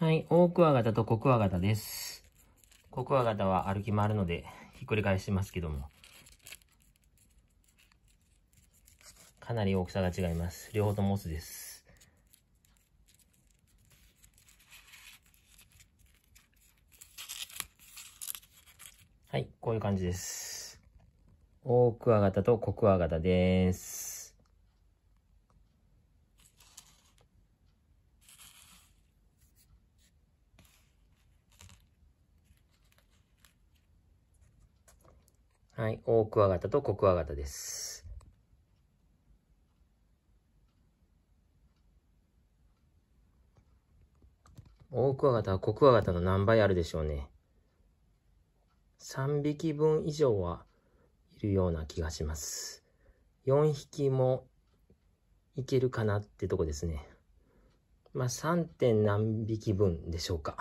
はい、オオクワガタとコクワガタです。コクワガタは歩き回るので、ひっくり返してますけども。かなり大きさが違います。両方ともオスです。はい、こういう感じです。オオクワガタとコクワガタです。はい、オクワガタとコクワガタです。オクワガタはコクワガタの何倍あるでしょうね。3匹分以上はいるような気がします。4匹もいけるかなってとこですね。まあ、3. 点何匹分でしょうか。